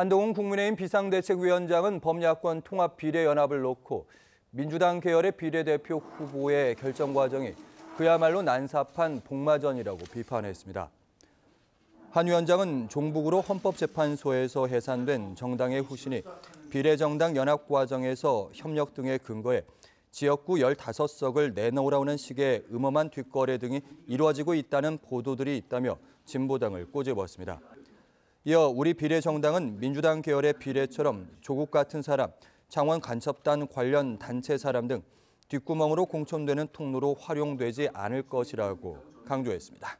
한동훈 국민의힘 비상대책위원장은 범야권 통합 비례연합을 놓고 민주당 계열의 비례대표 후보의 결정 과정이 그야말로 난사판 복마전이라고 비판했습니다. 한 위원장은 종북으로 헌법재판소에서 해산된 정당의 후신이 비례정당 연합 과정에서 협력 등의 근거에 지역구 15석을 내놓으라는 식의 음험한 뒷거래 등이 이루어지고 있다는 보도들이 있다며 진보당을 꼬집었습니다. 이어 우리 비례정당은 민주당 계열의 비례처럼 조국 같은 사람, 창원 간첩단 관련 단체 사람 등 뒷구멍으로 공천되는 통로로 활용되지 않을 것이라고 강조했습니다.